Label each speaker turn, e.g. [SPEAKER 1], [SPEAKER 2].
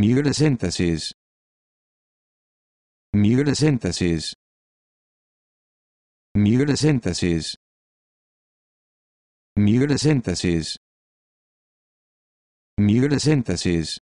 [SPEAKER 1] Mutasynthesis. Mutasynthesis. Mutasynthesis. Mutasynthesis. Mutasynthesis.